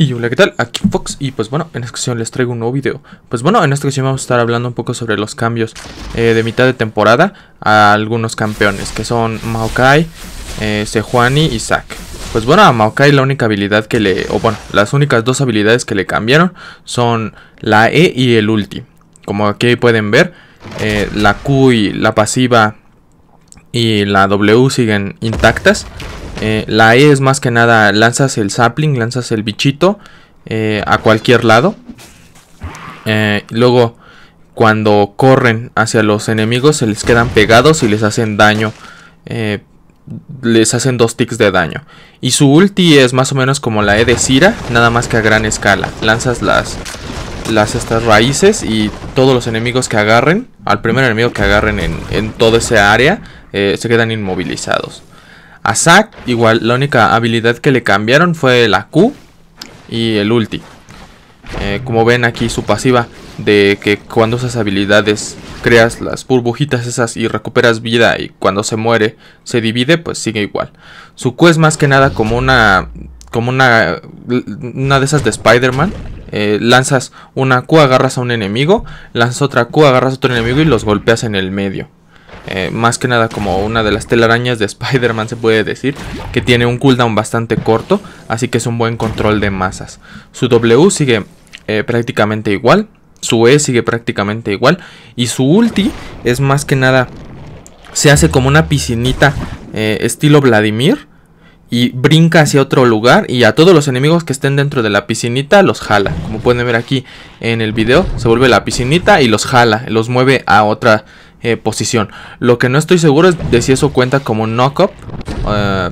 Y hola, ¿qué tal? Aquí Fox y pues bueno, en esta ocasión les traigo un nuevo video. Pues bueno, en esta ocasión vamos a estar hablando un poco sobre los cambios eh, de mitad de temporada a algunos campeones, que son Maokai, eh, Sejuani y Zack. Pues bueno, a Maokai la única habilidad que le... o bueno, las únicas dos habilidades que le cambiaron son la E y el ulti. Como aquí pueden ver, eh, la Q y la pasiva y la W siguen intactas. Eh, la E es más que nada, lanzas el sapling, lanzas el bichito eh, a cualquier lado. Eh, luego, cuando corren hacia los enemigos, se les quedan pegados y les hacen daño. les hacen dos ticks de daño. Y su ulti es más o menos como la E de Sira, nada más que a gran escala. Lanzas las, estas raíces y todos los enemigos que agarren, al primer enemigo que agarren en, en toda esa área, se quedan inmovilizados. A igual, la única habilidad que le cambiaron fue la Q y el ulti. Eh, como ven aquí su pasiva de que cuando esas habilidades creas las burbujitas esas y recuperas vida y cuando se muere se divide, pues sigue igual. Su Q es más que nada como una como una una de esas de Spider-Man. Eh, lanzas una Q, agarras a un enemigo, lanzas otra Q, agarras a otro enemigo y los golpeas en el medio. Eh, más que nada como una de las telarañas de Spider-Man se puede decir, que tiene un cooldown bastante corto, así que es un buen control de masas. Su W sigue eh, prácticamente igual, su E sigue prácticamente igual y su ulti es más que nada, se hace como una piscinita eh, estilo Vladimir. Y brinca hacia otro lugar y a todos los enemigos que estén dentro de la piscinita los jala. Como pueden ver aquí en el video, se vuelve la piscinita y los jala, los mueve a otra eh, posición. Lo que no estoy seguro es de si eso cuenta como un knock-up. Eh,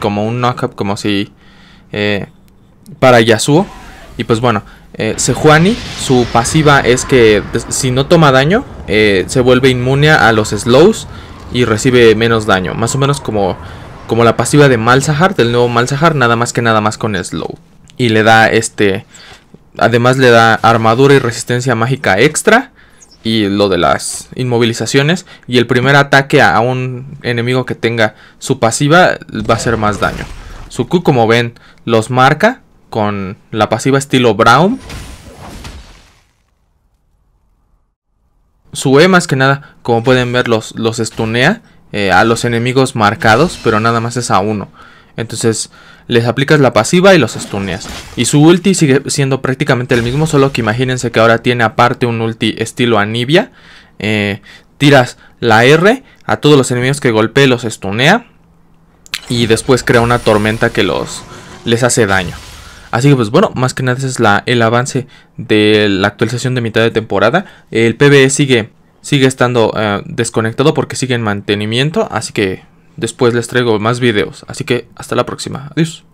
como un knock-up, como si... Eh, para Yasuo. Y pues bueno, Sejuani, su pasiva es que si no toma daño, se vuelve inmune a los slows y recibe menos daño. Más o menos como, como la pasiva de Malzahar, del nuevo Malzahar, nada más que nada más con slow. Y le da este... Además le da armadura y resistencia mágica extra y lo de las inmovilizaciones. Y el primer ataque a un enemigo que tenga su pasiva va a hacer más daño. Su Q, como ven, los marca con la pasiva estilo Brown. Su E más que nada, como pueden ver, los, los estunea eh, a los enemigos marcados, pero nada más es a uno. Entonces les aplicas la pasiva y los stuneas. Y su ulti sigue siendo prácticamente el mismo, solo que imagínense que ahora tiene aparte un ulti estilo Anivia. Eh, tiras la R a todos los enemigos que golpee los stunea. Y después crea una tormenta que los les hace daño. Así que pues bueno, más que nada ese es el avance de la actualización de mitad de temporada. El PBE sigue, sigue estando eh, desconectado porque sigue en mantenimiento. Así que Después les traigo más videos. Así que hasta la próxima. Adiós.